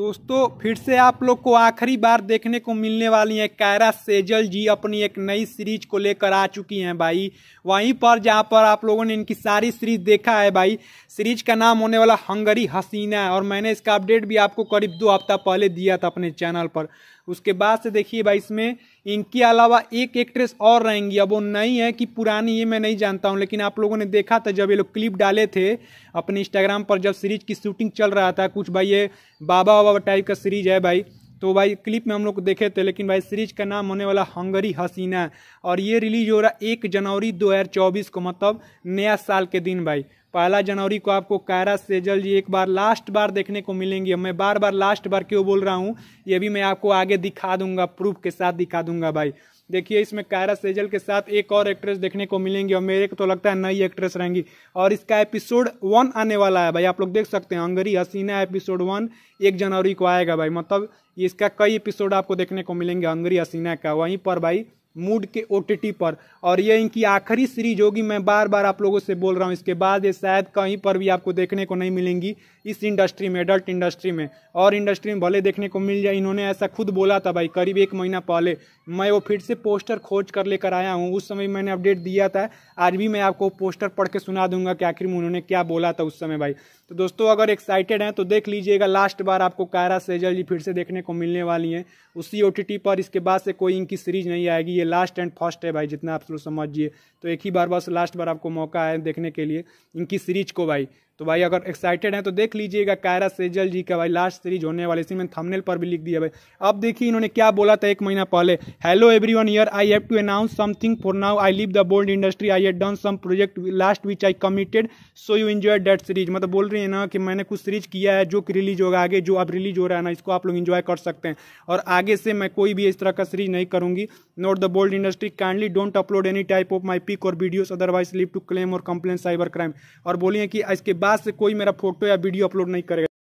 दोस्तों फिर से आप लोग को आखिरी बार देखने को मिलने वाली हैं कायरा सेजल जी अपनी एक नई सीरीज को लेकर आ चुकी हैं भाई वहीं पर जहां पर आप लोगों ने इनकी सारी सीरीज देखा है भाई सीरीज का नाम होने वाला हंगरी हसीना है और मैंने इसका अपडेट भी आपको करीब दो हफ्ता पहले दिया था अपने चैनल पर उसके बाद से देखिए भाई इसमें इनके अलावा एक एक्ट्रेस और रहेंगी अब वो नई है कि पुरानी ये मैं नहीं जानता हूँ लेकिन आप लोगों ने देखा था जब ये लोग क्लिप डाले थे अपने इंस्टाग्राम पर जब सीरीज की शूटिंग चल रहा था कुछ भाई ये बाबा वाबा टाइप का सीरीज है भाई तो भाई क्लिप में हम लोग देखे थे लेकिन भाई सीरीज का नाम होने वाला हंगरी हसीना और ये रिलीज हो रहा एक जनवरी 2024 को मतलब नया साल के दिन भाई पहला जनवरी को आपको कायरा सेजल जी एक बार लास्ट बार देखने को मिलेंगी मैं बार बार लास्ट बार क्यों बोल रहा हूँ ये भी मैं आपको आगे दिखा दूंगा प्रूफ के साथ दिखा दूंगा भाई देखिए इसमें कायरा सेजल के साथ एक और एक्ट्रेस देखने को मिलेंगी और मेरे को तो लगता है नई एक्ट्रेस रहेंगी और इसका एपिसोड वन आने वाला है भाई आप लोग देख सकते हैं अंगरी हसीना एपिसोड वन एक जनवरी को आएगा भाई मतलब इसका कई एपिसोड आपको देखने को मिलेंगे अंगरी हसीना का वहीं पर भाई मूड के ओ पर और ये इनकी आखिरी सीरीज होगी मैं बार बार आप लोगों से बोल रहा हूँ इसके बाद ये शायद कहीं पर भी आपको देखने को नहीं मिलेंगी इस इंडस्ट्री में एडल्ट इंडस्ट्री में और इंडस्ट्री में भले देखने को मिल जाए इन्होंने ऐसा खुद बोला था भाई करीब एक महीना पहले मैं वो फिर से पोस्टर खोज कर लेकर आया हूँ उस समय मैंने अपडेट दिया था आज भी मैं आपको पोस्टर पढ़ के सुना दूंगा कि आखिर में उन्होंने क्या बोला था उस समय भाई तो दोस्तों अगर एक्साइटेड हैं तो देख लीजिएगा लास्ट बार आपको कायरा सेजल जी फिर से देखने को मिलने वाली हैं उसी ओ पर इसके बाद से कोई इनकी सीरीज नहीं आएगी ये लास्ट एंड फर्स्ट है भाई जितना आप समझिए तो एक ही बार बस लास्ट बार आपको मौका है देखने के लिए इनकी सीरीज को भाई तो भाई अगर एक्साइटेड हैं तो देख लीजिएगा कायरा सेजल जी का भाई लास्ट सीरीज होने वाले इसी मैंने थंबनेल पर भी लिख दिया भाई अब देखिए इन्होंने क्या बोला था एक महीना पहले hello everyone year I have to announce something for now I live the bold industry I have done some project last which I committed so you enjoy date series मतलब बोल रही है ना कि मैंने कुछ सीरीज किया है जो कि रिलीज होगा आगे जो अब रिलीज हो रहा है ना इसको आप लोग इन्जॉय कर सकते हैं और आगे से मैं कोई भी इस तरह का सीरीज नहीं करूंगी not the bold industry kindly don't upload any type of my pic और videos otherwise live to claim और कंप्लेन साइबर क्राइम और बोलिए कि इसके बाद आज से कोई मेरा फोटो या वीडियो अपलोड नहीं करेगा